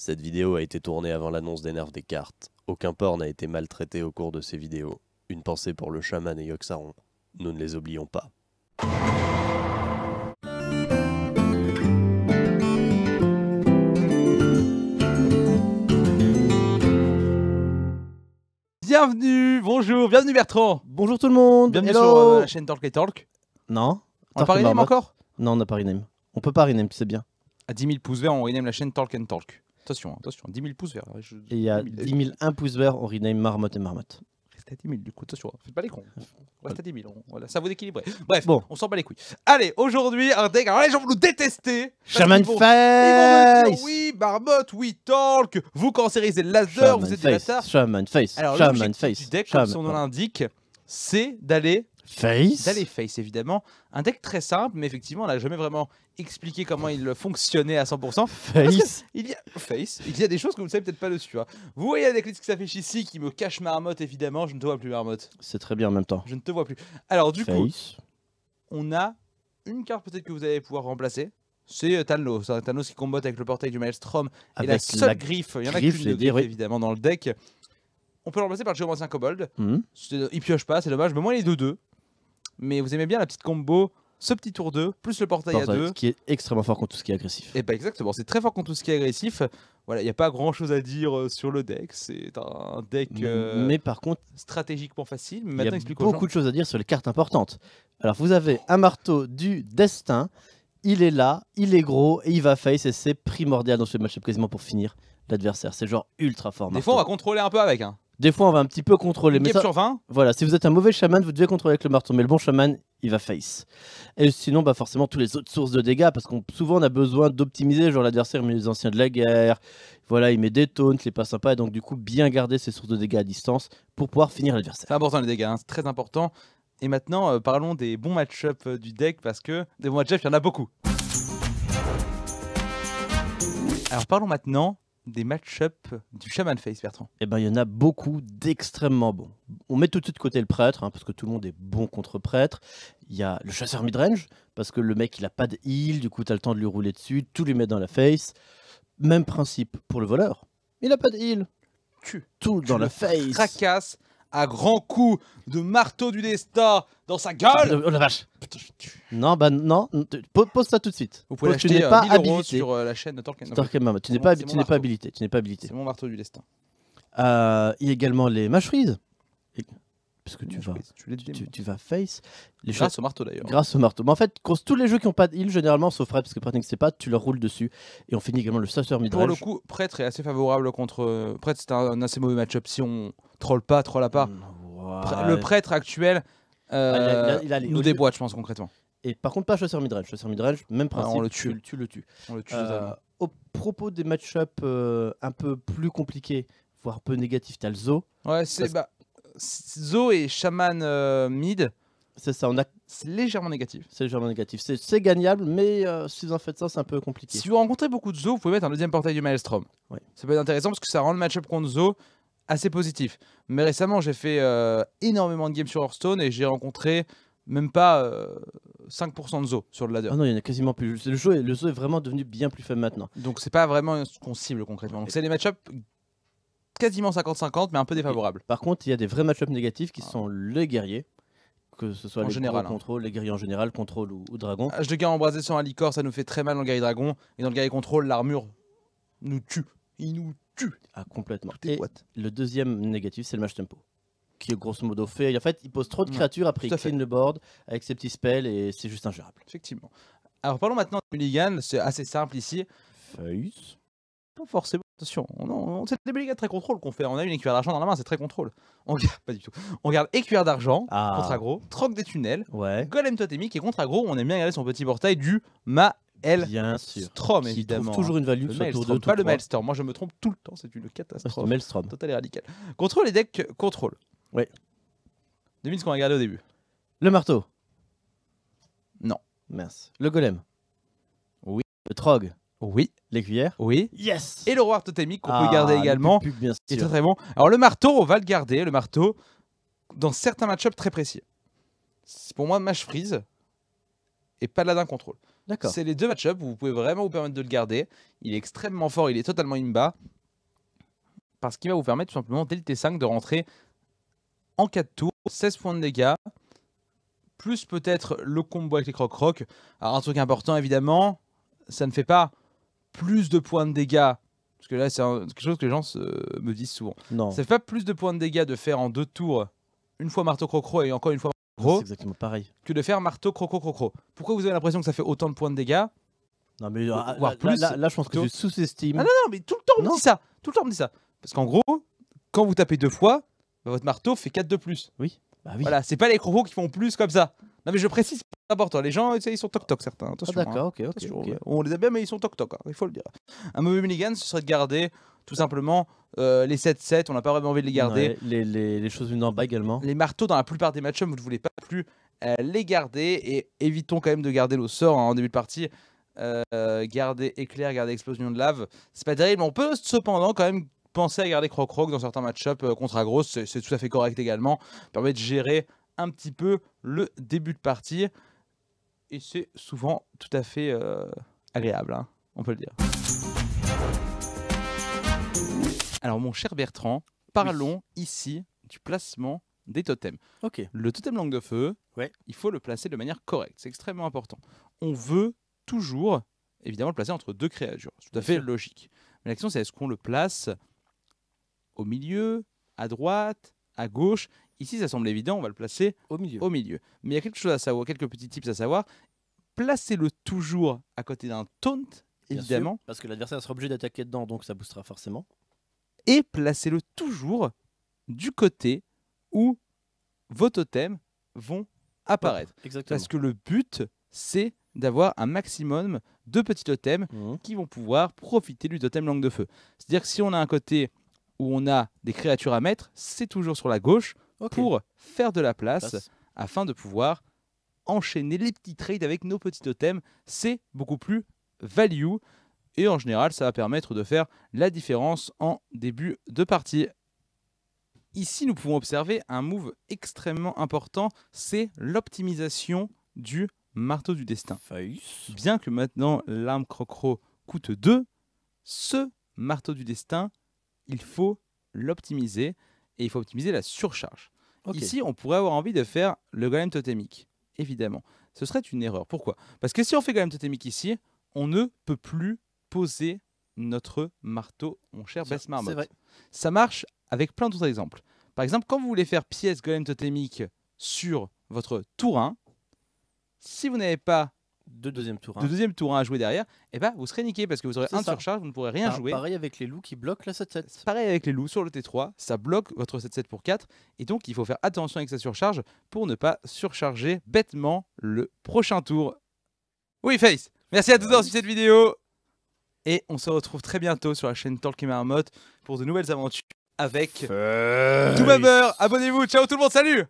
Cette vidéo a été tournée avant l'annonce des nerfs des cartes. Aucun porc n'a été maltraité au cours de ces vidéos. Une pensée pour le chaman et Yoxaron. Nous ne les oublions pas. Bienvenue, bonjour, bienvenue Bertrand. Bonjour tout le monde. Bienvenue sur euh, la chaîne Talk et Talk. Non. On pas Rename encore Non, on n'a pas Rename. On peut pas Rename, c'est bien. À 10 000 pouces verts, on rename la chaîne Talk and Talk. Attention, hein, attention, 10 000 pouces verts. Hein, et il y a 10 000 1 pouce vert, on rename marmotte et marmotte. Restez à 10 000 du coup, attention, hein, faites pas les cons. reste à 10 000, ça vous équilibrer. Bref, Bon. on s'en bat les couilles. Allez, aujourd'hui, un deck. Alors les gens vont nous détester. Shaman Face Oui, marmotte, oui, talk. Vous cancérisez le laser, vous êtes des bâtards. Shaman Face, Alors, Shaman Face. du deck, comme son nom l'indique, c'est d'aller Face. Face, évidemment. Un deck très simple, mais effectivement, on n'a jamais vraiment expliqué comment il fonctionnait à 100%. Face. Il y a... y a des choses que vous ne savez peut-être pas dessus. Hein. Vous voyez la decklist qui s'affiche ici, qui me cache Marmotte, évidemment. Je ne te vois plus, Marmotte. C'est très bien en même temps. Je ne te vois plus. Alors, du coup, on a une carte peut-être que vous allez pouvoir remplacer. C'est euh, Thanos, Thanos qui combat avec le portail du Maelstrom et la seule griffe, il y en a qu'une de évidemment dans le deck. On peut le remplacer par le Géomancien Kobold. Mhm. Euh, il pioche pas, c'est dommage, mais moi les 2-2 mais vous aimez bien la petite combo ce petit tour 2, plus le portail, à 2. Qui est extrêmement fort contre tout ce qui est agressif. Et eh ben, exactement, c'est très fort contre tout ce qui est agressif. Voilà, il n'y a pas grand chose à dire euh, sur le deck. C'est un deck. Euh, mais par contre. Stratégiquement facile. Il y a beaucoup de choses à dire sur les cartes importantes. Alors, vous avez un marteau du destin. Il est là, il est gros et il va face. Et c'est primordial dans ce match-up quasiment pour finir l'adversaire. C'est genre ultra fort. Des fois, on va contrôler un peu avec. Hein. Des fois, on va un petit peu contrôler. mais sur 20 Voilà, si vous êtes un mauvais chaman, vous devez contrôler avec le marteau. Mais le bon chaman, il va face. Et sinon, bah forcément, tous les autres sources de dégâts, parce qu'on souvent on a besoin d'optimiser. Genre, l'adversaire met les anciens de la guerre, voilà, il met des taunts, les pas sympa. et donc du coup, bien garder ses sources de dégâts à distance pour pouvoir finir l'adversaire. C'est important les dégâts, hein, c'est très important. Et maintenant, euh, parlons des bons match-up euh, du deck, parce que des bons match il y en a beaucoup. Alors parlons maintenant des match-up du Shaman Face, Bertrand Eh bien, il y en a beaucoup d'extrêmement bons. On met tout de suite de côté le prêtre, hein, parce que tout le monde est bon contre prêtre. Il y a le chasseur midrange, parce que le mec, il n'a pas de heal, du coup, tu as le temps de lui rouler dessus, tout lui met dans la face. Même principe pour le voleur. Il a pas de heal. Tu. Tout dans la face. Tracasse à grands coups de marteau du destin dans sa gueule. Oh la vache. Non, bah non, pose ça tout de suite. Vous pouvez tu n'es pas habilité sur la chaîne Tu n'es pas, tu habilité. Tu n'es pas habilité. C'est mon marteau du destin. Euh, il y a également les mâcheries parce que tu vas, tu, vas face. Les grâce au marteau d'ailleurs. Grâce au marteau. Mais en fait, tous les jeux qui n'ont pas de heal, généralement, sauf prêtre parce que Prêtre c'est pas, tu leur roules dessus. Et on finit également le chasseur Midrange. Pour le coup, Prêtre est assez favorable contre. Euh, prêtre, c'est un, assez mauvais match-up. Si on troll pas, troll à part. Mm, le Prêtre actuel euh, ah, il nous déboîte, je pense, concrètement. Et par contre, pas Chasseur Midrange. Chasseur Midrange, même ah, principe. on le tue. Tu, le tues. On le tue, euh, au propos des match-up un peu plus compliqués, voire un peu négatifs, t'as le Ouais, c'est. Bah, Zo et Shaman euh, Mid. C'est ça, on a... légèrement négatif. C'est légèrement négatif. C'est, gagnable, mais euh, si vous en faites ça, c'est un peu compliqué. Si vous rencontrez beaucoup de Zo, vous pouvez mettre un deuxième portail du Maelstrom. Oui. Ça peut être intéressant parce que ça rend le match-up contre Zo assez positif. Mais récemment, j'ai fait euh, énormément de games sur Hearthstone et j'ai rencontré même pas 5% de Zo sur le ladder. Ah non, il y en a quasiment plus. Le jeu, le est vraiment devenu bien plus faible maintenant. Donc c'est pas vraiment ce qu'on cible concrètement. Donc c'est des match quasiment 50-50, mais un peu défavorable. Par contre, il y a des vrais match-ups négatifs qui ah. sont les guerriers. que ce soit le les général, hein. contrôle, les guerriers en général, contrôle ou, dragon. H de guerre embrasé sur un licor, ça nous fait très mal dans le guerrier dragon. Et dans le guerrier contrôle, l'armure nous tue. Il nous tue. Ah, complètement. le deuxième négatif, c'est le match tempo. Qui est grosso modo fait. en fait, il pose trop de mm. créatures, après il clean le board avec ses petits spells et c'est juste ingérable. Effectivement. Alors parlons maintenant de Mulligan, c'est assez simple ici. Feuille Pas forcément Attention, c'est des brigades très contrôle qu'on fait. On a une écuire d'argent dans la main, c'est très contrôle. On pas du tout. On regarde écuillère d'argent, ah. contre agro, troc des tunnels, golem totémique et contre agro, on aime bien regarder son petit portail du ma elle Bien sûr. évidemment. toujours hein. une value le tout Pas le Maelstrom. Moi, je me trompe tout le temps. C'est une catastrophe. Le Maelstrom. Total et radical. Contrôle et deck contrôle. Oui. Devine ce qu'on a regardé au début. Le marteau. Non. Mince. Le golem. Oui. Le trog. Oui. Les Oui. Yes Et le roi totémique qu'on peut ah, garder également. c'est très, très bon. Alors le marteau, on va le garder, le marteau, dans certains match très précis. C'est pour moi match freeze et paladin contrôle. D'accord. C'est les deux match où vous pouvez vraiment vous permettre de le garder. Il est extrêmement fort, il est totalement imba. Parce qu'il va vous permettre tout simplement dès le T5 de rentrer en 4 tours, 16 points de dégâts, plus peut-être le combo avec les croc-croc. Alors un truc important évidemment, ça ne fait pas plus de points de dégâts Parce que là, c'est quelque chose que les gens me disent souvent. Non. Ça pas plus de points de dégâts de faire en deux tours, une fois marteau crocro et encore une fois marteau C'est exactement pareil. Que de faire marteau crocro crocro. Pourquoi vous avez l'impression que ça fait autant de points de dégâts Non, mais euh, là, Voire plus, là, je pense que je sous estime ah non, mais tout le temps on me dit ça. Tout le temps on me dit ça. Parce qu'en gros, quand vous tapez deux fois, bah, votre marteau fait 4 de plus. Oui. Bah oui. Voilà, c'est pas les crocos qui font plus comme ça. Non mais je précise important. Les gens, ils sont toc-toc certains. Ah, d'accord, hein. ok, ok. Euh, on les a bien, mais ils sont toc-toc, hein, il faut le dire. Un mauvais mulligan, ce serait de garder tout simplement euh, les 7-7, on n'a pas vraiment envie de les garder. les, choses venues en bas également. Les marteaux, dans la plupart des matchs, vous ne voulez pas plus euh, les garder et évitons quand même de garder le sort hein, en début de partie. garder éclair, garder explosion de lave, c'est pas terrible. On peut cependant quand même penser à garder croc-croc dans certains match-up contre Agros, c'est tout à fait correct également. Permet de gérer un petit peu le début de partie et c'est souvent tout à fait euh, agréable, hein, on peut le dire. Alors mon cher Bertrand, parlons ici du placement des totems. Ok. Le totem langue de feu, il faut le placer de manière correcte, c'est extrêmement important. On veut toujours, évidemment, le placer entre deux créatures, c'est tout à fait logique. Mais la question c'est est-ce qu'on le place au milieu, à droite, à gauche Ici, ça semble évident, on va le placer au milieu. Mais il y a quelque chose à savoir, quelques petits tips à savoir. Placez-le toujours à côté d'un taunt, évidemment. parce que l'adversaire sera obligé d'attaquer dedans, donc ça boostera forcément. Et placez-le toujours du côté où vos totems vont apparaître. Exactement. Parce que le but, c'est d'avoir un maximum de petits totems mmh. qui vont pouvoir profiter du totem langue de feu. C'est-à-dire que si on a un côté où on a des créatures à mettre, c'est toujours sur la gauche pour faire de la place, afin de pouvoir enchaîner les petits trades avec nos petits totems. C'est beaucoup plus value et en général, ça va permettre de faire la différence en début de partie. Ici, nous pouvons observer un move extrêmement important, c'est l'optimisation du marteau du destin. Bien que maintenant l'arme crocro coûte 2, ce marteau du destin, il faut l'optimiser et il faut optimiser la surcharge. Ici, on pourrait avoir envie de faire le golem totémique, évidemment. Ce serait une erreur. Pourquoi Parce que si on fait golem totémique ici, on ne peut plus poser notre marteau, mon cher Bess Marmot. Ça marche avec plein d'autres exemples. Par exemple, quand vous voulez faire pièce golem totémique sur votre tour 1, si vous n'avez pas deuxième tour de deuxième tour hein. hein, à jouer derrière, et eh bah, ben, vous serez niqué parce que vous aurez un surcharge, vous ne pourrez rien bah, jouer. Pareil avec les loups qui bloquent la 7-7. Pareil avec les loups sur le T3, ça bloque votre 7-7 pour 4, et donc il faut faire attention avec sa surcharge pour ne pas surcharger bêtement le prochain tour. Oui, Face Merci à tous d'avoir suivi cette vidéo Et on se retrouve très bientôt sur la chaîne Talk Marmotte pour de nouvelles aventures avec Tout meurtre. Abonnez-vous Ciao tout le monde, salut